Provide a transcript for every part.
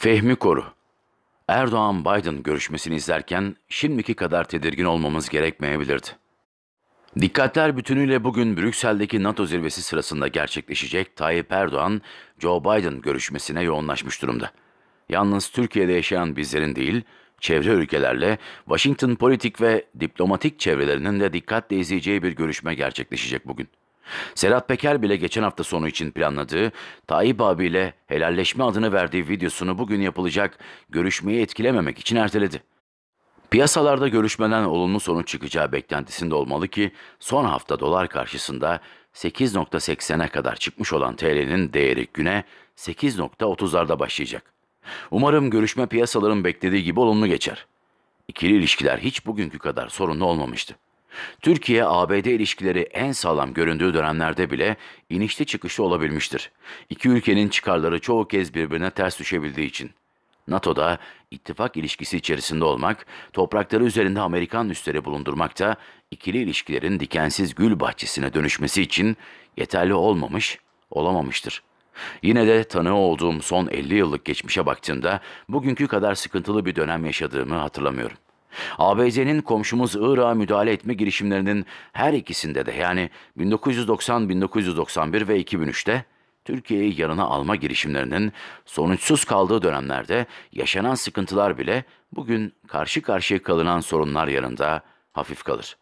Fehmi Koru Erdoğan-Biden görüşmesini izlerken şimdiki kadar tedirgin olmamız gerekmeyebilirdi. Dikkatler bütünüyle bugün Brüksel'deki NATO zirvesi sırasında gerçekleşecek Tayyip Erdoğan, Joe Biden görüşmesine yoğunlaşmış durumda. Yalnız Türkiye'de yaşayan bizlerin değil, çevre ülkelerle Washington politik ve diplomatik çevrelerinin de dikkatle izleyeceği bir görüşme gerçekleşecek bugün. Serhat Peker bile geçen hafta sonu için planladığı, Tayyip abiyle helalleşme adını verdiği videosunu bugün yapılacak görüşmeyi etkilememek için erteledi. Piyasalarda görüşmeden olumlu sonuç çıkacağı beklentisinde olmalı ki son hafta dolar karşısında 8.80'e kadar çıkmış olan TL'nin değeri güne 8.30'larda başlayacak. Umarım görüşme piyasaların beklediği gibi olumlu geçer. İkili ilişkiler hiç bugünkü kadar sorunlu olmamıştı. Türkiye-ABD ilişkileri en sağlam göründüğü dönemlerde bile inişli çıkışlı olabilmiştir. İki ülkenin çıkarları çoğu kez birbirine ters düşebildiği için. NATO'da ittifak ilişkisi içerisinde olmak, toprakları üzerinde Amerikan üsleri bulundurmakta ikili ilişkilerin dikensiz gül bahçesine dönüşmesi için yeterli olmamış, olamamıştır. Yine de tanığı olduğum son 50 yıllık geçmişe baktığımda bugünkü kadar sıkıntılı bir dönem yaşadığımı hatırlamıyorum. ABZ'nin komşumuz Irak'a müdahale etme girişimlerinin her ikisinde de yani 1990, 1991 ve 2003'te Türkiye'yi yanına alma girişimlerinin sonuçsuz kaldığı dönemlerde yaşanan sıkıntılar bile bugün karşı karşıya kalınan sorunlar yanında hafif kalır.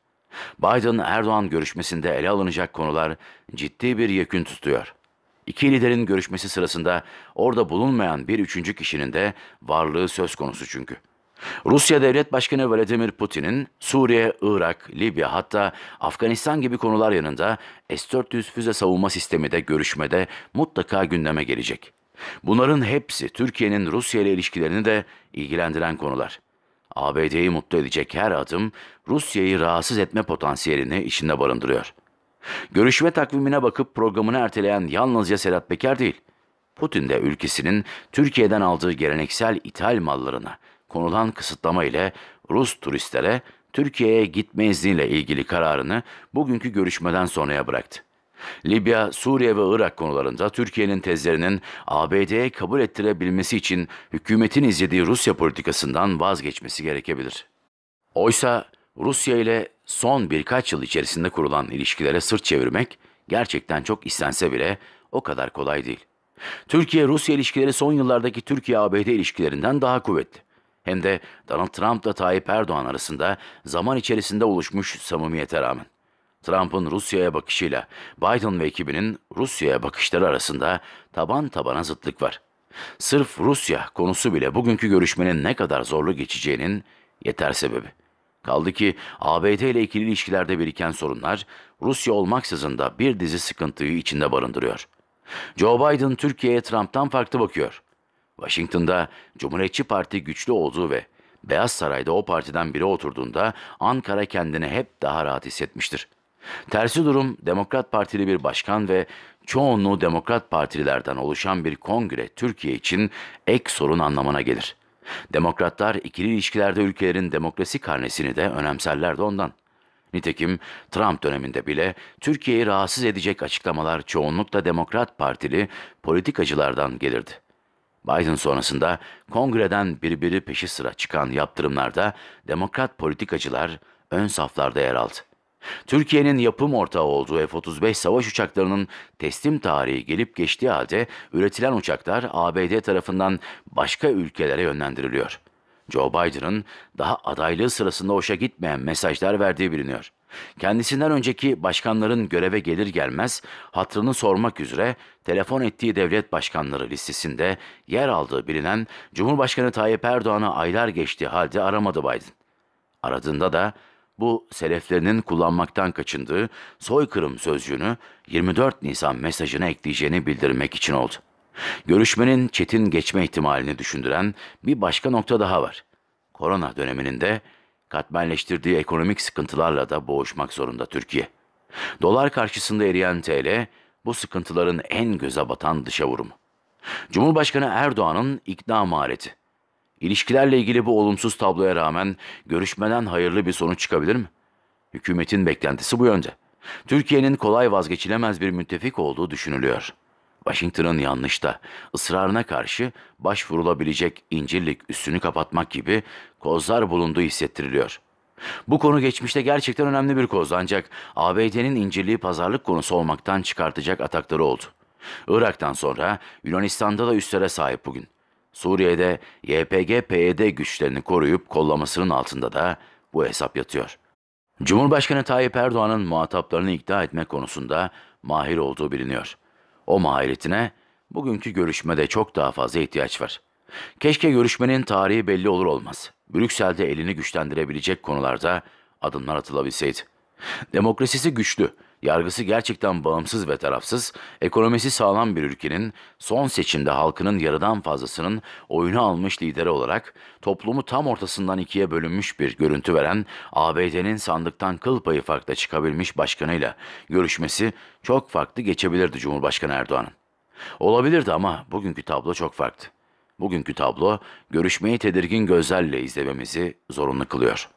Biden-Erdoğan görüşmesinde ele alınacak konular ciddi bir yekün tutuyor. İki liderin görüşmesi sırasında orada bulunmayan bir üçüncü kişinin de varlığı söz konusu çünkü. Rusya Devlet Başkanı Vladimir Putin'in Suriye, Irak, Libya hatta Afganistan gibi konular yanında S-400 füze savunma sistemi de görüşmede mutlaka gündeme gelecek. Bunların hepsi Türkiye'nin Rusya ile ilişkilerini de ilgilendiren konular. ABD'yi mutlu edecek her adım Rusya'yı rahatsız etme potansiyelini içinde barındırıyor. Görüşme takvimine bakıp programını erteleyen yalnızca Sedat Peker değil, Putin de ülkesinin Türkiye'den aldığı geleneksel ithal mallarına, konulan kısıtlama ile Rus turistlere Türkiye'ye gitme izniyle ilgili kararını bugünkü görüşmeden sonraya bıraktı. Libya, Suriye ve Irak konularında Türkiye'nin tezlerinin ABD'ye kabul ettirebilmesi için hükümetin izlediği Rusya politikasından vazgeçmesi gerekebilir. Oysa Rusya ile son birkaç yıl içerisinde kurulan ilişkilere sırt çevirmek gerçekten çok istense bile o kadar kolay değil. Türkiye-Rusya ilişkileri son yıllardaki Türkiye-ABD ilişkilerinden daha kuvvetli. Hem de Donald Trump da Tayyip Erdoğan arasında zaman içerisinde oluşmuş samimiyete rağmen. Trump'ın Rusya'ya bakışıyla Biden ve ekibinin Rusya'ya bakışları arasında taban tabana zıtlık var. Sırf Rusya konusu bile bugünkü görüşmenin ne kadar zorlu geçeceğinin yeter sebebi. Kaldı ki ABD ile ikili ilişkilerde biriken sorunlar Rusya olmaksızın da bir dizi sıkıntıyı içinde barındırıyor. Joe Biden Türkiye'ye Trump'tan farklı bakıyor. Washington'da Cumhuriyetçi Parti güçlü olduğu ve Beyaz Saray'da o partiden biri oturduğunda Ankara kendini hep daha rahat hissetmiştir. Tersi durum Demokrat Partili bir başkan ve çoğunluğu Demokrat Partililerden oluşan bir kongre Türkiye için ek sorun anlamına gelir. Demokratlar ikili ilişkilerde ülkelerin demokrasi karnesini de önemserler de ondan. Nitekim Trump döneminde bile Türkiye'yi rahatsız edecek açıklamalar çoğunlukla Demokrat Partili politikacılardan gelirdi. Biden sonrasında kongreden birbiri peşi sıra çıkan yaptırımlarda demokrat politikacılar ön saflarda yer aldı. Türkiye'nin yapım ortağı olduğu F-35 savaş uçaklarının teslim tarihi gelip geçtiği halde üretilen uçaklar ABD tarafından başka ülkelere yönlendiriliyor. Joe Biden'ın daha adaylığı sırasında hoşa gitmeyen mesajlar verdiği biliniyor. Kendisinden önceki başkanların göreve gelir gelmez hatrını sormak üzere telefon ettiği devlet başkanları listesinde yer aldığı bilinen Cumhurbaşkanı Tayyip Erdoğan'ı aylar geçti halde aramadı Biden. Aradığında da bu seleflerinin kullanmaktan kaçındığı soykırım sözcüğünü 24 Nisan mesajına ekleyeceğini bildirmek için oldu. Görüşmenin çetin geçme ihtimalini düşündüren bir başka nokta daha var. Korona döneminde. de Katmerleştirdiği ekonomik sıkıntılarla da boğuşmak zorunda Türkiye. Dolar karşısında eriyen TL bu sıkıntıların en göze batan dışa vurumu. Cumhurbaşkanı Erdoğan'ın ikna mahareti. İlişkilerle ilgili bu olumsuz tabloya rağmen görüşmeden hayırlı bir sonuç çıkabilir mi? Hükümetin beklentisi bu yönde. Türkiye'nin kolay vazgeçilemez bir müttefik olduğu düşünülüyor. Washington'ın yanlışta, ısrarına karşı başvurulabilecek incirlik üstünü kapatmak gibi kozlar bulunduğu hissettiriliyor. Bu konu geçmişte gerçekten önemli bir koz ancak ABD'nin incirliği pazarlık konusu olmaktan çıkartacak atakları oldu. Irak'tan sonra Yunanistan'da da üstlere sahip bugün. Suriye'de YPG-PYD e güçlerini koruyup kollamasının altında da bu hesap yatıyor. Cumhurbaşkanı Tayyip Erdoğan'ın muhataplarını ikna etme konusunda mahir olduğu biliniyor. O mahiretine bugünkü görüşmede çok daha fazla ihtiyaç var. Keşke görüşmenin tarihi belli olur olmaz. Brüksel'de elini güçlendirebilecek konularda adımlar atılabilseydi. Demokrasisi güçlü, yargısı gerçekten bağımsız ve tarafsız, ekonomisi sağlam bir ülkenin son seçimde halkının yarıdan fazlasının oyunu almış lideri olarak toplumu tam ortasından ikiye bölünmüş bir görüntü veren ABD'nin sandıktan kıl payı farkla çıkabilmiş başkanıyla görüşmesi çok farklı geçebilirdi Cumhurbaşkanı Erdoğan'ın. Olabilirdi ama bugünkü tablo çok farklı bugünkü tablo görüşmeyi tedirgin gözlerle izlememizi zorunlu kılıyor.